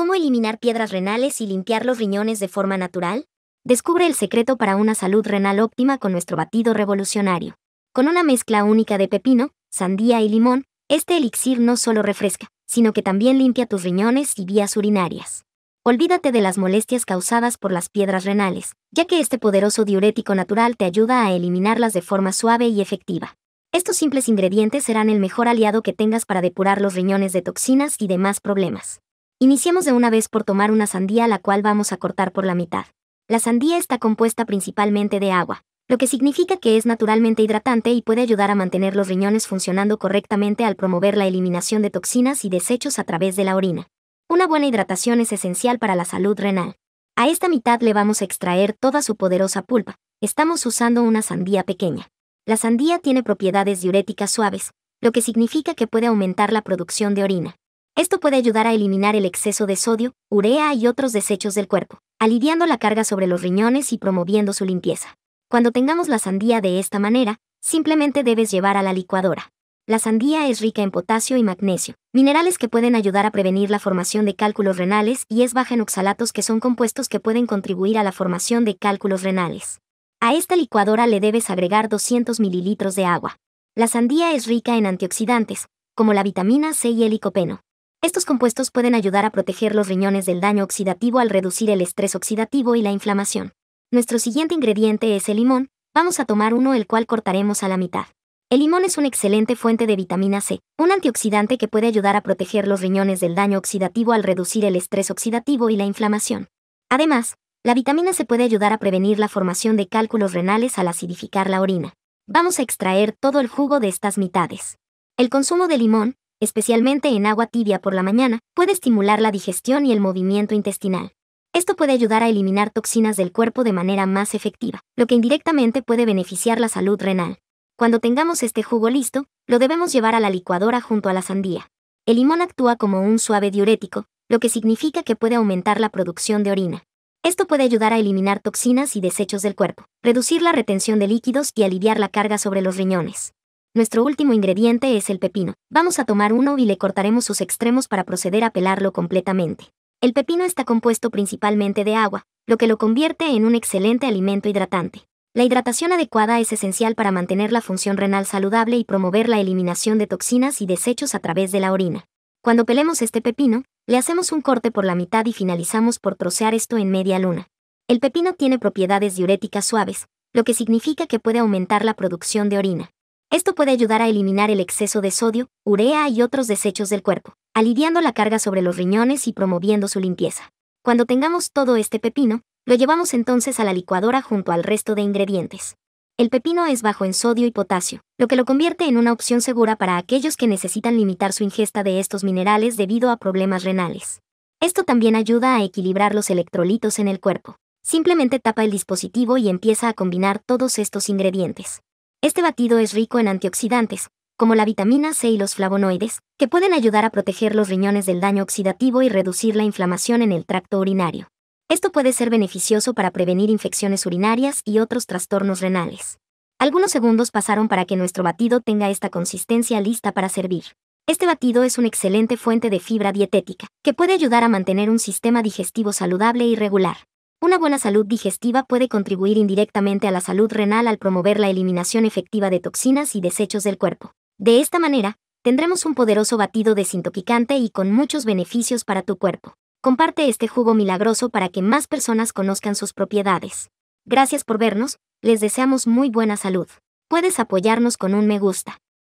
¿Cómo eliminar piedras renales y limpiar los riñones de forma natural? Descubre el secreto para una salud renal óptima con nuestro batido revolucionario. Con una mezcla única de pepino, sandía y limón, este elixir no solo refresca, sino que también limpia tus riñones y vías urinarias. Olvídate de las molestias causadas por las piedras renales, ya que este poderoso diurético natural te ayuda a eliminarlas de forma suave y efectiva. Estos simples ingredientes serán el mejor aliado que tengas para depurar los riñones de toxinas y demás problemas. Iniciemos de una vez por tomar una sandía la cual vamos a cortar por la mitad. La sandía está compuesta principalmente de agua, lo que significa que es naturalmente hidratante y puede ayudar a mantener los riñones funcionando correctamente al promover la eliminación de toxinas y desechos a través de la orina. Una buena hidratación es esencial para la salud renal. A esta mitad le vamos a extraer toda su poderosa pulpa. Estamos usando una sandía pequeña. La sandía tiene propiedades diuréticas suaves, lo que significa que puede aumentar la producción de orina. Esto puede ayudar a eliminar el exceso de sodio, urea y otros desechos del cuerpo, aliviando la carga sobre los riñones y promoviendo su limpieza. Cuando tengamos la sandía de esta manera, simplemente debes llevar a la licuadora. La sandía es rica en potasio y magnesio, minerales que pueden ayudar a prevenir la formación de cálculos renales y es baja en oxalatos que son compuestos que pueden contribuir a la formación de cálculos renales. A esta licuadora le debes agregar 200 mililitros de agua. La sandía es rica en antioxidantes, como la vitamina C y el licopeno, estos compuestos pueden ayudar a proteger los riñones del daño oxidativo al reducir el estrés oxidativo y la inflamación. Nuestro siguiente ingrediente es el limón, vamos a tomar uno el cual cortaremos a la mitad. El limón es una excelente fuente de vitamina C, un antioxidante que puede ayudar a proteger los riñones del daño oxidativo al reducir el estrés oxidativo y la inflamación. Además, la vitamina C puede ayudar a prevenir la formación de cálculos renales al acidificar la orina. Vamos a extraer todo el jugo de estas mitades. El consumo de limón, especialmente en agua tibia por la mañana, puede estimular la digestión y el movimiento intestinal. Esto puede ayudar a eliminar toxinas del cuerpo de manera más efectiva, lo que indirectamente puede beneficiar la salud renal. Cuando tengamos este jugo listo, lo debemos llevar a la licuadora junto a la sandía. El limón actúa como un suave diurético, lo que significa que puede aumentar la producción de orina. Esto puede ayudar a eliminar toxinas y desechos del cuerpo, reducir la retención de líquidos y aliviar la carga sobre los riñones. Nuestro último ingrediente es el pepino. Vamos a tomar uno y le cortaremos sus extremos para proceder a pelarlo completamente. El pepino está compuesto principalmente de agua, lo que lo convierte en un excelente alimento hidratante. La hidratación adecuada es esencial para mantener la función renal saludable y promover la eliminación de toxinas y desechos a través de la orina. Cuando pelemos este pepino, le hacemos un corte por la mitad y finalizamos por trocear esto en media luna. El pepino tiene propiedades diuréticas suaves, lo que significa que puede aumentar la producción de orina. Esto puede ayudar a eliminar el exceso de sodio, urea y otros desechos del cuerpo, aliviando la carga sobre los riñones y promoviendo su limpieza. Cuando tengamos todo este pepino, lo llevamos entonces a la licuadora junto al resto de ingredientes. El pepino es bajo en sodio y potasio, lo que lo convierte en una opción segura para aquellos que necesitan limitar su ingesta de estos minerales debido a problemas renales. Esto también ayuda a equilibrar los electrolitos en el cuerpo. Simplemente tapa el dispositivo y empieza a combinar todos estos ingredientes. Este batido es rico en antioxidantes, como la vitamina C y los flavonoides, que pueden ayudar a proteger los riñones del daño oxidativo y reducir la inflamación en el tracto urinario. Esto puede ser beneficioso para prevenir infecciones urinarias y otros trastornos renales. Algunos segundos pasaron para que nuestro batido tenga esta consistencia lista para servir. Este batido es una excelente fuente de fibra dietética, que puede ayudar a mantener un sistema digestivo saludable y regular. Una buena salud digestiva puede contribuir indirectamente a la salud renal al promover la eliminación efectiva de toxinas y desechos del cuerpo. De esta manera, tendremos un poderoso batido desintoxicante y con muchos beneficios para tu cuerpo. Comparte este jugo milagroso para que más personas conozcan sus propiedades. Gracias por vernos, les deseamos muy buena salud. Puedes apoyarnos con un me gusta.